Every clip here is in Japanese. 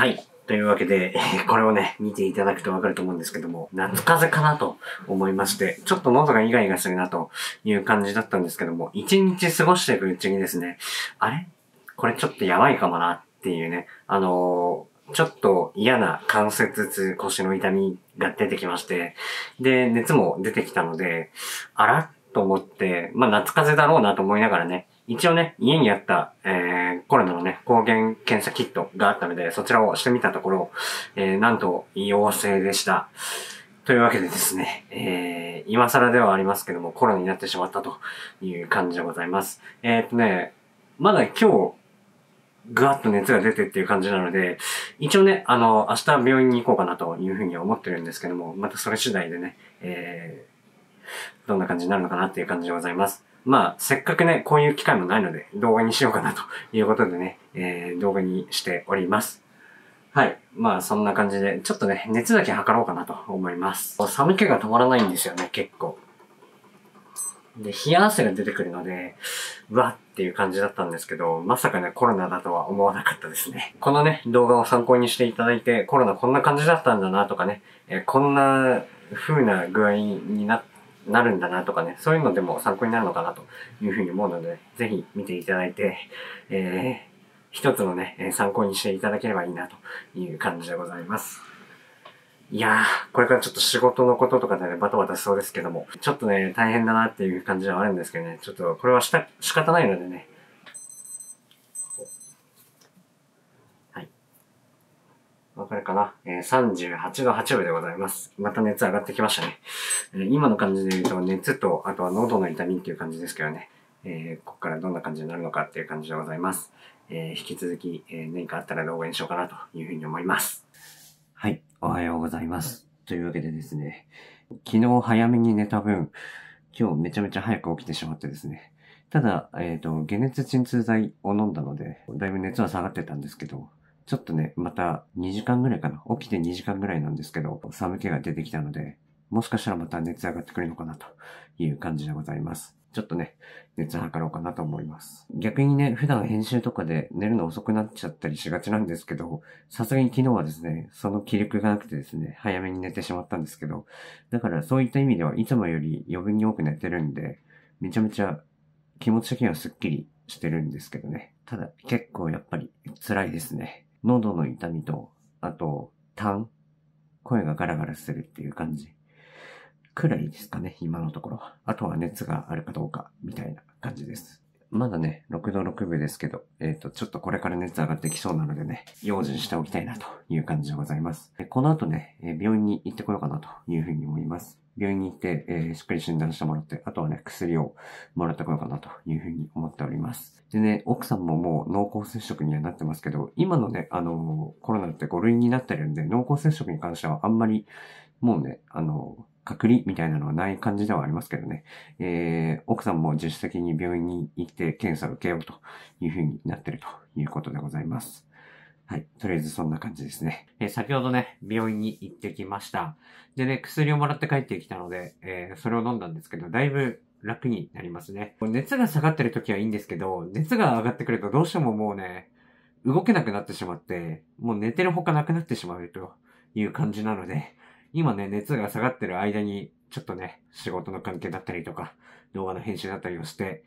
はい。というわけで、これをね、見ていただくとわかると思うんですけども、夏風邪かなと思いまして、ちょっと喉がイガイガするなという感じだったんですけども、一日過ごしていくうちにですね、あれこれちょっとやばいかもなっていうね、あのーちょっと嫌な関節痛、腰の痛みが出てきまして、で、熱も出てきたので、あらと思って、まあ夏風邪だろうなと思いながらね、一応ね、家にあった、えー、コロナのね、抗原検査キットがあったので、そちらをしてみたところ、えー、なんと陽性でした。というわけでですね、えー、今更ではありますけども、コロナになってしまったという感じでございます。えー、っとね、まだ今日、ぐわっと熱が出てっていう感じなので、一応ね、あの、明日病院に行こうかなというふうに思ってるんですけども、またそれ次第でね、えー、どんな感じになるのかなっていう感じでございます。まあ、せっかくね、こういう機会もないので、動画にしようかなということでね、えー、動画にしております。はい。まあ、そんな感じで、ちょっとね、熱だけ測ろうかなと思います。寒気が止まらないんですよね、結構。で、冷や汗が出てくるので、うわっていう感じだったんですけど、まさかね、コロナだとは思わなかったですね。このね、動画を参考にしていただいて、コロナこんな感じだったんだなとかね、えー、こんな風な具合になって、なるんだなとかね、そういうのでも参考になるのかなというふうに思うので、ぜひ見ていただいて、えー、一つのね、参考にしていただければいいなという感じでございます。いやー、これからちょっと仕事のこととかでね、バタバタしそうですけども、ちょっとね、大変だなっていう感じではあるんですけどね、ちょっとこれはした、仕方ないのでね、わかるかな、えー、?38 度8分でございます。また熱上がってきましたね。えー、今の感じで言うと熱と、あとは喉の痛みっていう感じですけどね。えー、ここからどんな感じになるのかっていう感じでございます。え引き続き、え何かあったら応援しようかなというふうに思います。はい、おはようございます。というわけでですね、昨日早めに寝た分、今日めちゃめちゃ早く起きてしまってですね。ただ、えっ、と、解熱鎮痛剤を飲んだので、だいぶ熱は下がってたんですけど、ちょっとね、また2時間ぐらいかな。起きて2時間ぐらいなんですけど、寒気が出てきたので、もしかしたらまた熱上がってくるのかなという感じでございます。ちょっとね、熱測ろうかなと思います。逆にね、普段編集とかで寝るの遅くなっちゃったりしがちなんですけど、さすがに昨日はですね、その気力がなくてですね、早めに寝てしまったんですけど、だからそういった意味ではいつもより余分に多く寝てるんで、めちゃめちゃ気持ち的にはスッキリしてるんですけどね。ただ結構やっぱり辛いですね。喉の痛みと、あと、痰声がガラガラするっていう感じ。くらいですかね、今のところは。あとは熱があるかどうか、みたいな感じです。まだね、6度6分ですけど、えっ、ー、と、ちょっとこれから熱上がってきそうなのでね、用心しておきたいなという感じでございます。この後ね、病院に行ってこようかなというふうに思います。病院に行って、えー、しっかり診断してもらって、あとはね、薬をもらってこようかなというふうに思っております。でね、奥さんももう濃厚接触にはなってますけど、今のね、あのー、コロナって5類になってるんで、濃厚接触に関してはあんまり、もうね、あのー、隔離みたいなのはない感じではありますけどね。えー、奥さんも自主的に病院に行って検査を受けようというふうになってるということでございます。はい。とりあえずそんな感じですね。えー、先ほどね、病院に行ってきました。でね、薬をもらって帰ってきたので、えー、それを飲んだんですけど、だいぶ楽になりますね。熱が下がってる時はいいんですけど、熱が上がってくるとどうしてももうね、動けなくなってしまって、もう寝てるほかなくなってしまうという感じなので、今ね、熱が下がってる間に、ちょっとね、仕事の関係だったりとか、動画の編集だったりをして、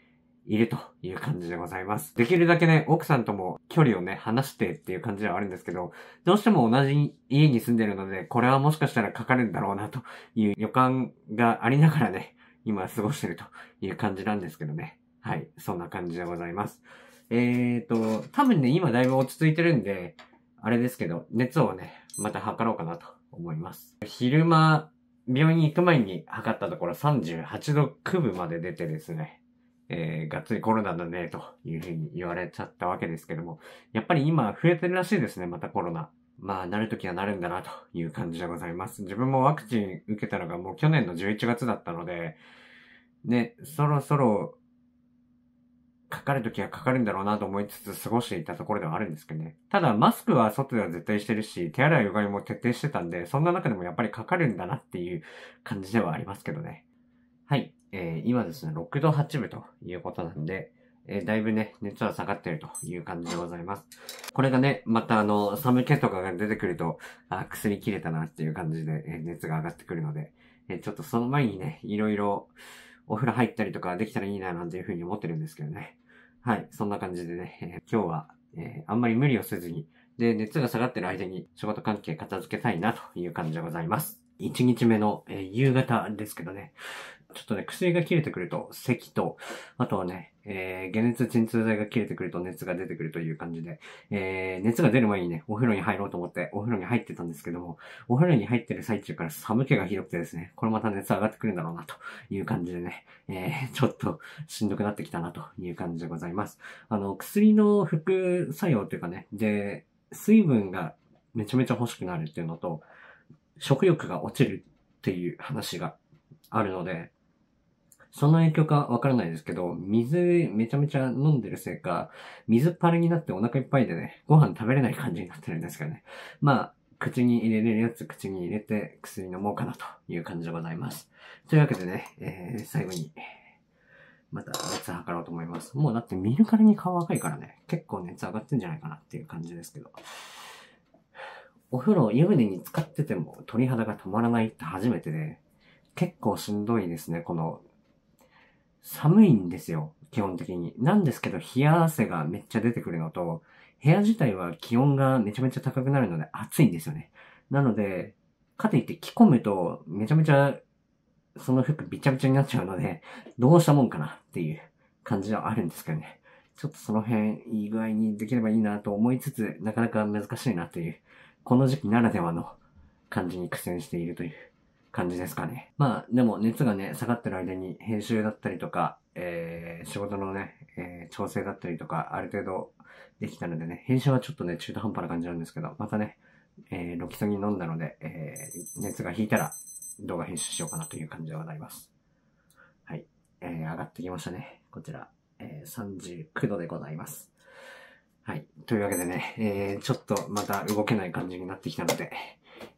いるという感じでございます。できるだけね、奥さんとも距離をね、離してっていう感じではあるんですけど、どうしても同じ家に住んでるので、これはもしかしたらかかるんだろうなという予感がありながらね、今過ごしてるという感じなんですけどね。はい、そんな感じでございます。えーと、多分ね、今だいぶ落ち着いてるんで、あれですけど、熱をね、また測ろうかなと思います。昼間、病院行く前に測ったところ38度9分まで出てですね。えー、がっつりコロナだね、というふうに言われちゃったわけですけども、やっぱり今増えてるらしいですね、またコロナ。まあ、なるときはなるんだな、という感じでございます。自分もワクチン受けたのがもう去年の11月だったので、ね、そろそろ、かかるときはかかるんだろうなと思いつつ過ごしていたところではあるんですけどね。ただ、マスクは外では絶対してるし、手洗いうがいも徹底してたんで、そんな中でもやっぱりかかるんだなっていう感じではありますけどね。はい。えー、今ですね、6度8分ということなんで、えー、だいぶね、熱は下がってるという感じでございます。これがね、またあの、寒気とかが出てくると、あ、薬切れたなっていう感じで、えー、熱が上がってくるので、えちょっとその前にね、いろいろお風呂入ったりとかできたらいいななんていうふうに思ってるんですけどね。はい、そんな感じでね、え今日は、えあんまり無理をせずに、で、熱が下がってる間に仕事関係片付けたいなという感じでございます。1日目の、えー、夕方ですけどね。ちょっとね、薬が切れてくると、咳と、あとはね、えー、解熱鎮痛剤が切れてくると熱が出てくるという感じで、えー、熱が出る前にね、お風呂に入ろうと思って、お風呂に入ってたんですけども、お風呂に入ってる最中から寒気がひどくてですね、これまた熱上がってくるんだろうな、という感じでね、えー、ちょっとしんどくなってきたな、という感じでございます。あの、薬の副作用というかね、で、水分がめちゃめちゃ欲しくなるっていうのと、食欲が落ちるっていう話があるので、その影響かわからないですけど、水めちゃめちゃ飲んでるせいか、水っ腹になってお腹いっぱいでね、ご飯食べれない感じになってるんですかね。まあ、口に入れれるやつ口に入れて薬飲もうかなという感じでございます。というわけでね、えー、最後に、また熱測ろうと思います。もうだって見るからに顔赤いからね、結構熱上がってんじゃないかなっていう感じですけど。お風呂、湯船に浸かってても鳥肌が止まらないって初めてで、結構しんどいですね、この、寒いんですよ、基本的に。なんですけど、冷や汗がめっちゃ出てくるのと、部屋自体は気温がめちゃめちゃ高くなるので暑いんですよね。なので、かといって着込むと、めちゃめちゃ、その服びちゃびちゃになっちゃうので、どうしたもんかなっていう感じはあるんですけどね。ちょっとその辺、いい具合にできればいいなと思いつつ、なかなか難しいなというこの時期ならではの感じに苦戦しているという感じですかね。まあ、でも熱がね、下がってる間に編集だったりとか、えー、仕事のね、えー、調整だったりとか、ある程度できたのでね、編集はちょっとね、中途半端な感じなんですけど、またね、えー、ロキソニン飲んだので、えー、熱が引いたら動画編集しようかなという感じではざります。はい。えー、上がってきましたね。こちら、えー、39度でございます。はい。というわけでね、えー、ちょっとまた動けない感じになってきたので、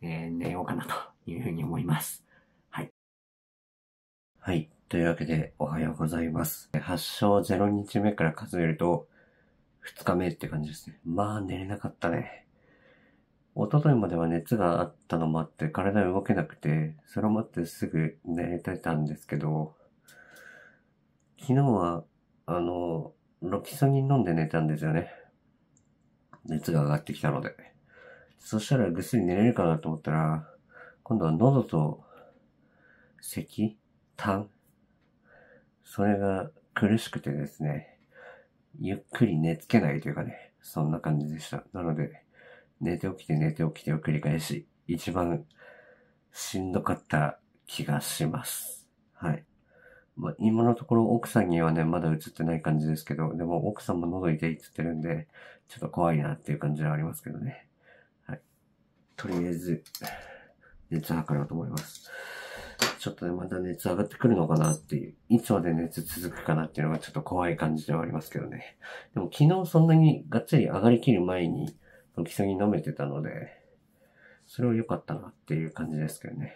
えー、寝ようかなというふうに思います。はい。はい。というわけで、おはようございます。発症0日目から数えると、2日目って感じですね。まあ、寝れなかったね。一昨日までは熱があったのもあって、体動けなくて、それもあってすぐ寝れてたんですけど、昨日は、あの、ロキソニン飲んで寝たんですよね。熱が上がってきたので。そしたらぐっすり寝れるかなと思ったら、今度は喉と咳、痰、それが苦しくてですね、ゆっくり寝つけないというかね、そんな感じでした。なので、寝て起きて寝て起きてを繰り返し、一番しんどかった気がします。はい。まあ、今のところ奥さんにはね、まだ映ってない感じですけど、でも奥さんも喉痛いって言ってるんで、ちょっと怖いなっていう感じはありますけどね。はい。とりあえず、熱測ろうと思います。ちょっとね、また熱上がってくるのかなっていう、いつまで熱続くかなっていうのがちょっと怖い感じではありますけどね。でも昨日そんなにがっつり上がりきる前に、基礎に飲めてたので、それは良かったなっていう感じですけどね。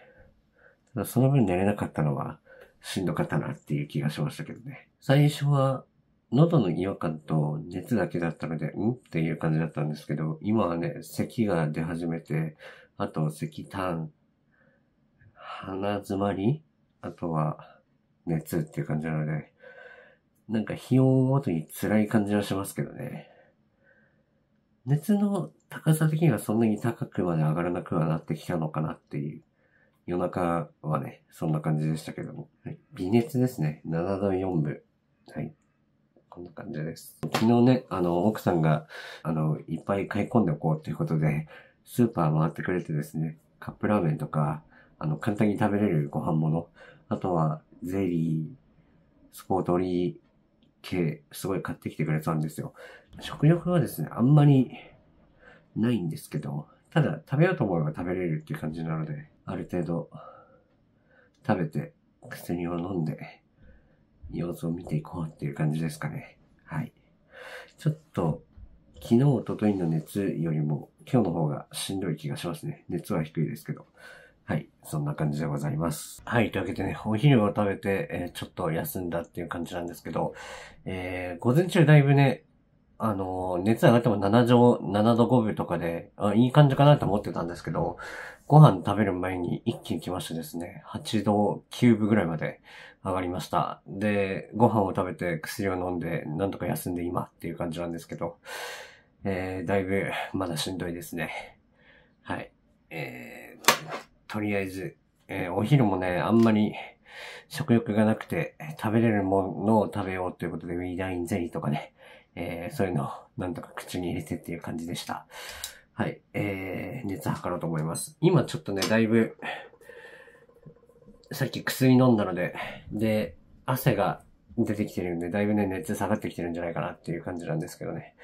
ただその分寝れなかったのは、しんどかったなっていう気がしましたけどね。最初は喉の違和感と熱だけだったので、んっていう感じだったんですけど、今はね、咳が出始めて、あと咳炭、鼻詰まり、あとは熱っていう感じなので、なんか日をごとに辛い感じはしますけどね。熱の高さ的にはそんなに高くまで上がらなくはなってきたのかなっていう夜中はね、そんな感じでしたけども。はい、微熱ですね。7度4分。はい。こんな感じです。昨日ね、あの、奥さんが、あの、いっぱい買い込んでおこうということで、スーパー回ってくれてですね、カップラーメンとか、あの、簡単に食べれるご飯物、あとは、ゼリー、スポートリー系、すごい買ってきてくれたんですよ。食欲はですね、あんまりないんですけど、ただ食べようと思えば食べれるっていう感じなので、ある程度食べて薬を飲んで様子を見ていこうっていう感じですかね。はい。ちょっと昨日、おとといの熱よりも今日の方がしんどい気がしますね。熱は低いですけど。はい。そんな感じでございます。はい。というわけでね、お昼を食べて、えー、ちょっと休んだっていう感じなんですけど、えー、午前中だいぶね、あの、熱上がっても7度、7度5分とかで、あいい感じかなと思ってたんですけど、ご飯食べる前に一気に来ましてですね、8度9分ぐらいまで上がりました。で、ご飯を食べて薬を飲んで、なんとか休んで今っていう感じなんですけど、えー、だいぶまだしんどいですね。はい。えー、とりあえず、えー、お昼もね、あんまり食欲がなくて、食べれるものを食べようということで、ウィーダインゼリーとかね、えー、そういうのをなんとか口に入れてっていう感じでした。はい。えー、熱測ろうと思います。今ちょっとね、だいぶ、さっき薬飲んだので、で、汗が出てきてるんで、だいぶね、熱下がってきてるんじゃないかなっていう感じなんですけどね。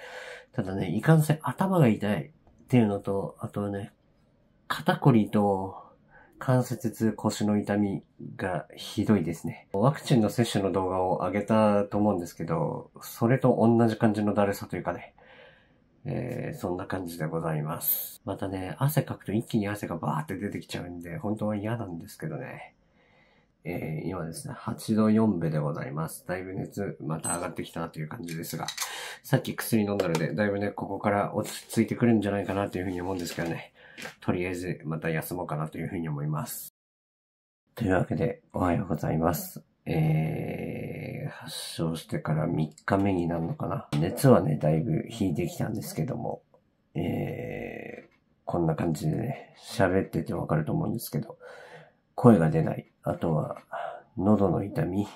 ただね、いかんせん頭が痛いっていうのと、あとね、肩こりと、関節痛、腰の痛みがひどいですね。ワクチンの接種の動画を上げたと思うんですけど、それと同じ感じのだるさというかね、えー、そんな感じでございます。またね、汗かくと一気に汗がバーって出てきちゃうんで、本当は嫌なんですけどね。えー、今ですね、8度4分でございます。だいぶ熱、また上がってきたなという感じですが、さっき薬飲んだので、だいぶね、ここから落ち着いてくるんじゃないかなというふうに思うんですけどね。とりあえずまた休もうかなというふうに思います。というわけで、おはようございます。えー、発症してから3日目になるのかな。熱はね、だいぶ引いてきたんですけども、えー、こんな感じでね、喋っててわかると思うんですけど、声が出ない。あとは、喉の痛み。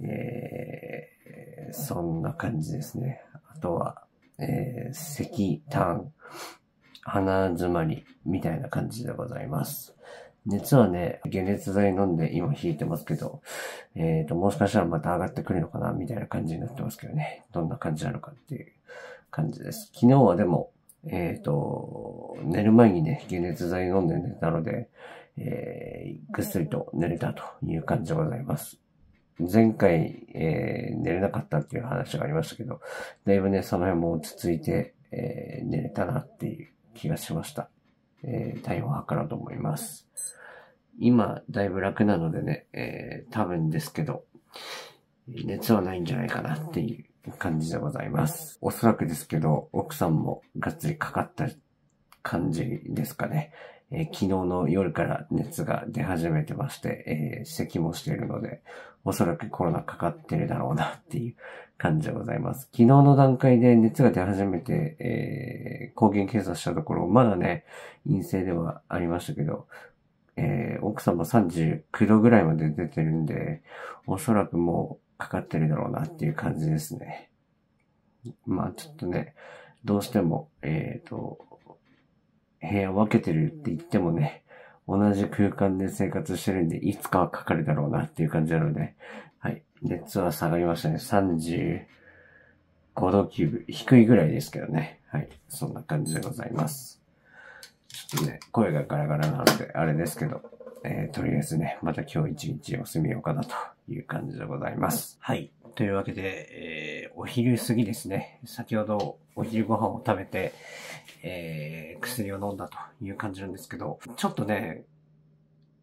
えー、そんな感じですね。あとは、えー、咳、タ鼻詰まりみたいな感じでございます。熱はね、解熱剤飲んで今引いてますけど、えっ、ー、と、もしかしたらまた上がってくるのかなみたいな感じになってますけどね。どんな感じなのかっていう感じです。昨日はでも、えっ、ー、と、寝る前にね、解熱剤飲んで寝たので、えー、ぐっすりと寝れたという感じでございます。前回、えー、寝れなかったっていう話がありましたけど、だいぶね、その辺も落ち着いて、えー、寝れたなっていう気がしました。えー、体温測ろうと思います。今、だいぶ楽なのでね、えー、多分ですけど、熱はないんじゃないかなっていう感じでございます。おそらくですけど、奥さんもがっつりかかった感じですかね。えー、昨日の夜から熱が出始めてまして、えー、咳もしているので、おそらくコロナかかってるだろうなっていう感じでございます。昨日の段階で熱が出始めて、えー、抗原検査したところ、まだね、陰性ではありましたけど、えー、奥様39度ぐらいまで出てるんで、おそらくもうかかってるだろうなっていう感じですね。まあちょっとね、どうしても、えっ、ー、と、部屋を分けてるって言ってもね、同じ空間で生活してるんで、いつかはかかるだろうなっていう感じなので、はい。熱は下がりましたね。35度ーブ。低いぐらいですけどね。はい。そんな感じでございます。ちょっとね、声がガラガラなので、あれですけど、えー、とりあえずね、また今日一日休みようかなという感じでございます。はい。というわけで、えー、お昼過ぎですね。先ほどお昼ご飯を食べて、えー、薬を飲んだという感じなんですけど、ちょっとね、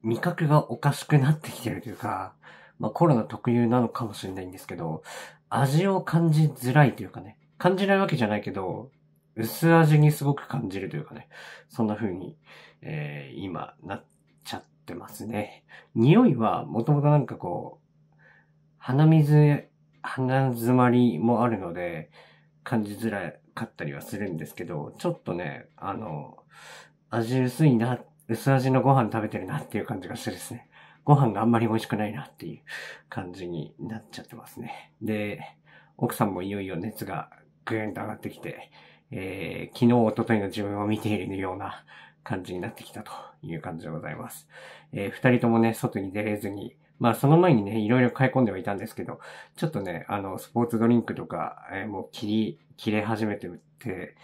味覚がおかしくなってきてるというか、まあコロナ特有なのかもしれないんですけど、味を感じづらいというかね、感じないわけじゃないけど、薄味にすごく感じるというかね、そんな風に、えー、今、なっちゃってますね。匂いは、もともとなんかこう、鼻水鼻詰まりもあるので、感じづらかったりはするんですけど、ちょっとね、あの、味薄いな、薄味のご飯食べてるなっていう感じがしてですね。ご飯があんまり美味しくないなっていう感じになっちゃってますね。で、奥さんもいよいよ熱がぐーんと上がってきて、えー、昨日、おとといの自分を見ているような感じになってきたという感じでございます。えー、二人ともね、外に出れずに、まあその前にね、いろいろ買い込んではいたんですけど、ちょっとね、あの、スポーツドリンクとか、えー、もう切り、切れ始めてて、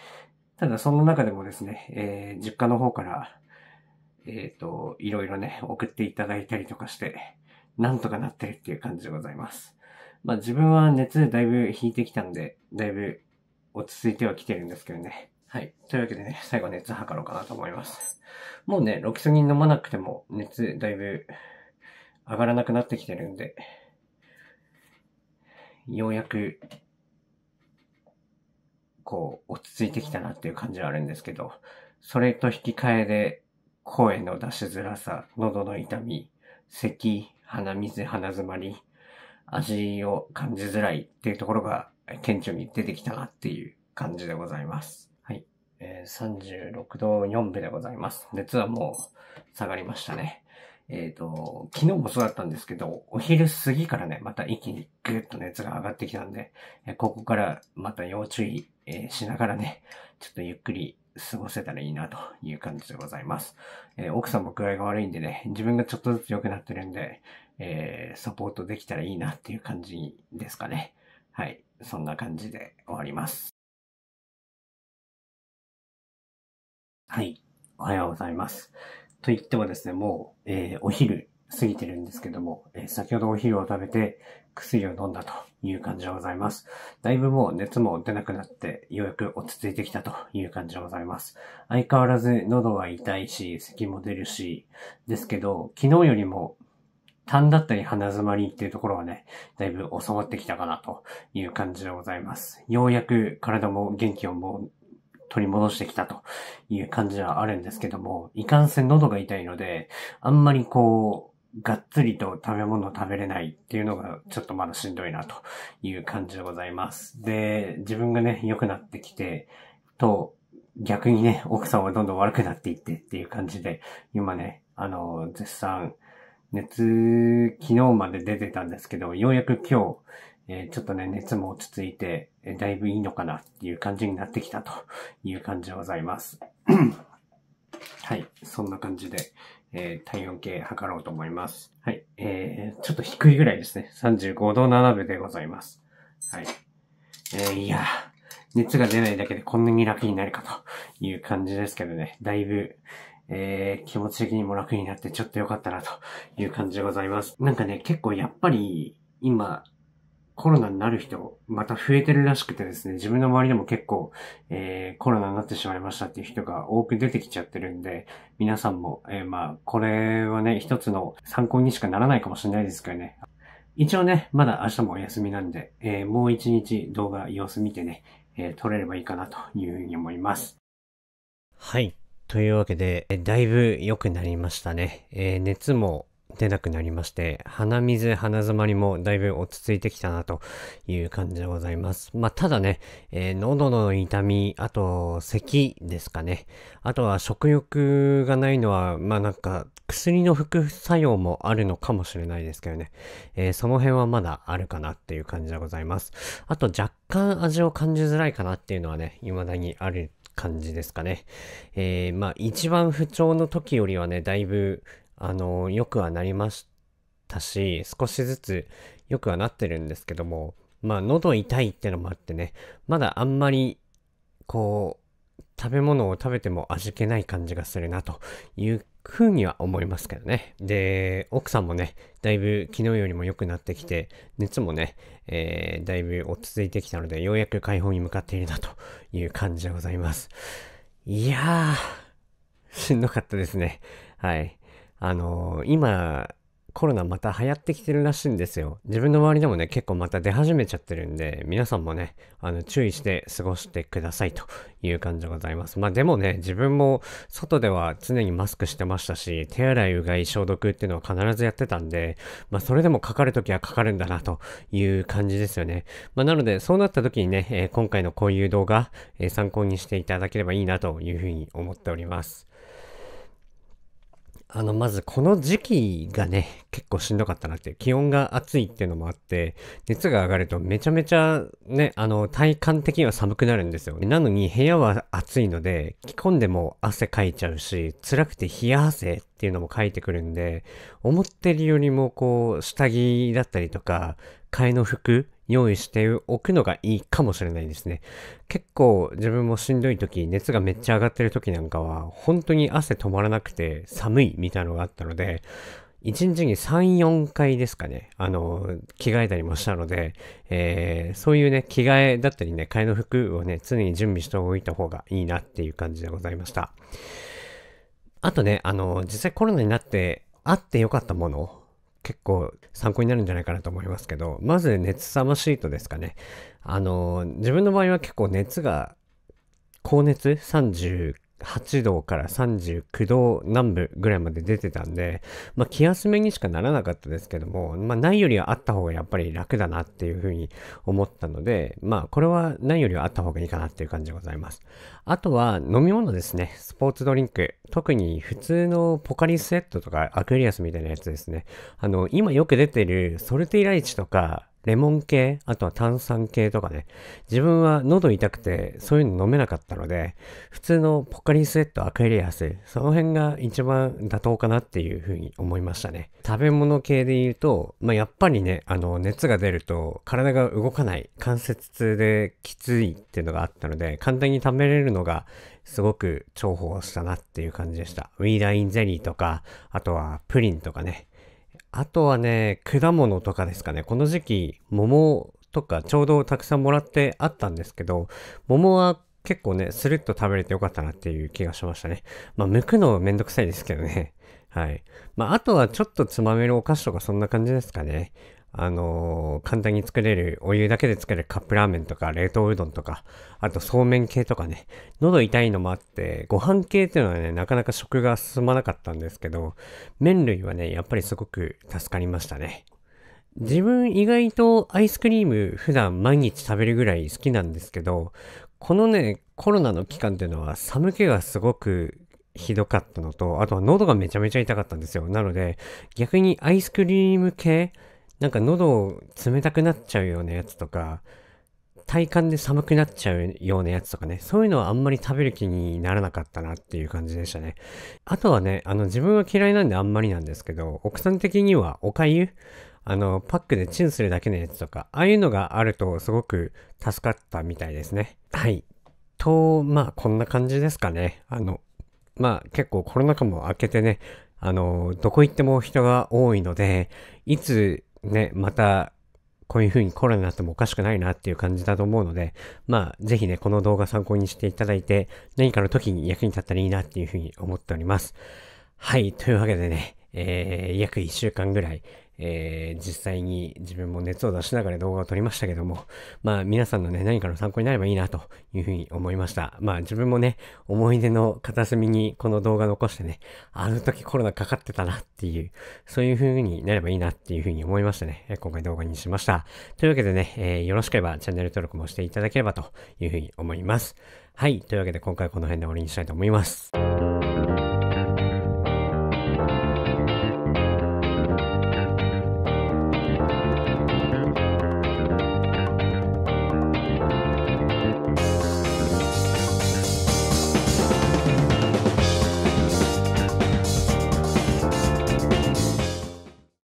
ただその中でもですね、えー、実家の方から、えっ、ー、と、いろいろね、送っていただいたりとかして、なんとかなってるっていう感じでございます。まあ自分は熱だいぶ引いてきたんで、だいぶ落ち着いてはきてるんですけどね。はい。というわけでね、最後熱測ろうかなと思います。もうね、ロキソニン飲まなくても熱だいぶ上がらなくなってきてるんで、ようやく、こう、落ち着いてきたなっていう感じはあるんですけど、それと引き換えで、声の出しづらさ、喉の痛み、咳、鼻水、鼻詰まり、味を感じづらいっていうところが顕著に出てきたなっていう感じでございます。はい。えー、36度4分でございます。熱はもう下がりましたね。えっ、ー、と、昨日もそうだったんですけど、お昼過ぎからね、また一気にぐっと熱が上がってきたんで、えここからまた要注意、えー、しながらね、ちょっとゆっくり過ごせたらいいなという感じでございます。えー、奥さんも具合が悪いんでね、自分がちょっとずつ良くなってるんで、えー、サポートできたらいいなっていう感じですかね。はい。そんな感じで終わります。はい。おはようございます。と言ってもですね、もう、えー、お昼過ぎてるんですけども、えー、先ほどお昼を食べて薬を飲んだという感じでございます。だいぶもう熱も出なくなって、ようやく落ち着いてきたという感じでございます。相変わらず喉は痛いし、咳も出るし、ですけど、昨日よりも痰だったり鼻詰まりっていうところはね、だいぶ収まってきたかなという感じでございます。ようやく体も元気をも取り戻してきたという感じはあるんですけども、いかんせん喉が痛いので、あんまりこう、がっつりと食べ物を食べれないっていうのがちょっとまだしんどいなという感じでございます。で、自分がね、良くなってきて、と、逆にね、奥さんはどんどん悪くなっていってっていう感じで、今ね、あの、絶賛、熱、昨日まで出てたんですけど、ようやく今日、えー、ちょっとね、熱も落ち着いて、えだいぶいいのかなっていう感じになってきたという感じでございます。はい、そんな感じで、えー、体温計測ろうと思います。はい、えー、ちょっと低いぐらいですね。35度7分でございます。はい。えー、いや熱が出ないだけでこんなに楽になるかという感じですけどね。だいぶ、えー、気持ち的にも楽になってちょっと良かったなという感じでございます。なんかね、結構やっぱり今、コロナになる人、また増えてるらしくてですね、自分の周りでも結構、えー、コロナになってしまいましたっていう人が多く出てきちゃってるんで、皆さんも、えー、まあ、これはね、一つの参考にしかならないかもしれないですけどね。一応ね、まだ明日もお休みなんで、えー、もう一日動画様子見てね、え撮れればいいかなというふうに思います。はい。というわけで、だいぶ良くなりましたね。え熱も出なくなりまして、鼻水、鼻詰まりもだいぶ落ち着いてきたなという感じでございます。まあ、ただね、えー、喉の痛み、あと、咳ですかね。あとは食欲がないのは、まあなんか、薬の副作用もあるのかもしれないですけどね。えー、その辺はまだあるかなっていう感じでございます。あと、若干味を感じづらいかなっていうのはね、未だにある感じですかね。えー、まあ一番不調の時よりはね、だいぶあの、良くはなりましたし、少しずつ良くはなってるんですけども、まあ、喉痛いってのもあってね、まだあんまり、こう、食べ物を食べても味気ない感じがするなというふうには思いますけどね。で、奥さんもね、だいぶ昨日よりも良くなってきて、熱もね、えー、だいぶ落ち着いてきたので、ようやく解放に向かっているなという感じでございます。いやー、しんどかったですね。はい。あのー、今、コロナまた流行ってきてるらしいんですよ。自分の周りでもね、結構また出始めちゃってるんで、皆さんもね、あの、注意して過ごしてくださいという感じでございます。まあでもね、自分も外では常にマスクしてましたし、手洗い、うがい、消毒っていうのは必ずやってたんで、まあそれでもかかるときはかかるんだなという感じですよね。まあなので、そうなったときにね、えー、今回のこういう動画、えー、参考にしていただければいいなというふうに思っております。あの、まずこの時期がね、結構しんどかったなって気温が暑いっていうのもあって、熱が上がるとめちゃめちゃね、あの、体感的には寒くなるんですよ。なのに部屋は暑いので、着込んでも汗かいちゃうし、辛くて冷や汗っていうのもかいてくるんで、思ってるよりもこう、下着だったりとか、替えの服用意しておくのがいいかもしれないですね。結構自分もしんどい時、熱がめっちゃ上がってる時なんかは、本当に汗止まらなくて寒いみたいなのがあったので、1日に3、4回ですかね、あの、着替えたりもしたので、えー、そういうね、着替えだったりね、替えの服をね、常に準備しておいた方がいいなっていう感じでございました。あとね、あの、実際コロナになって、あってよかったもの結構参考になるんじゃないかなと思いますけど、まず熱さまシートですかね。あの、自分の場合は結構熱が、高熱39 8度から39度南部ぐらいまで出てたんで、まあ、気休めにしかならなかったですけども、まあ、ないよりはあった方がやっぱり楽だなっていうふうに思ったので、まあ、これはないよりはあった方がいいかなっていう感じでございます。あとは飲み物ですね。スポーツドリンク。特に普通のポカリスエットとかアクエリアスみたいなやつですね。あの、今よく出てるソルティライチとか、レモン系、あとは炭酸系とかね。自分は喉痛くて、そういうの飲めなかったので、普通のポカリスエット、アクエリアス、その辺が一番妥当かなっていうふうに思いましたね。食べ物系で言うと、まあ、やっぱりね、あの、熱が出ると体が動かない、関節痛できついっていうのがあったので、簡単に食べれるのが、すごく重宝したなっていう感じでした。ウィーダーインゼリーとか、あとはプリンとかね。あとはね、果物とかですかね。この時期、桃とかちょうどたくさんもらってあったんですけど、桃は結構ね、スルッと食べれてよかったなっていう気がしましたね。まあ、剥くのめんどくさいですけどね。はい。まあ、あとはちょっとつまめるお菓子とかそんな感じですかね。あのー、簡単に作れる、お湯だけで作れるカップラーメンとか、冷凍うどんとか、あとそうめん系とかね、喉痛いのもあって、ご飯系っていうのはね、なかなか食が進まなかったんですけど、麺類はね、やっぱりすごく助かりましたね。自分意外とアイスクリーム普段毎日食べるぐらい好きなんですけど、このね、コロナの期間っていうのは寒気がすごくひどかったのと、あとは喉がめちゃめちゃ痛かったんですよ。なので、逆にアイスクリーム系、なんか喉冷たくなっちゃうようなやつとか、体感で寒くなっちゃうようなやつとかね、そういうのはあんまり食べる気にならなかったなっていう感じでしたね。あとはね、あの自分は嫌いなんであんまりなんですけど、奥さん的にはおかゆあの、パックでチンするだけのやつとか、ああいうのがあるとすごく助かったみたいですね。はい。と、まあ、こんな感じですかね。あの、まあ、結構コロナ禍も明けてね、あの、どこ行っても人が多いので、いつね、また、こういう風にコロナになってもおかしくないなっていう感じだと思うので、まあ、ぜひね、この動画参考にしていただいて、何かの時に役に立ったらいいなっていう風に思っております。はい、というわけでね、えー、約1週間ぐらい、えー、実際に自分も熱を出しながら動画を撮りましたけども、まあ皆さんのね、何かの参考になればいいなというふうに思いました。まあ自分もね、思い出の片隅にこの動画残してね、あの時コロナかかってたなっていう、そういうふうになればいいなっていうふうに思いましたね。今回動画にしました。というわけでね、えー、よろしければチャンネル登録もしていただければというふうに思います。はい。というわけで今回この辺で終わりにしたいと思います。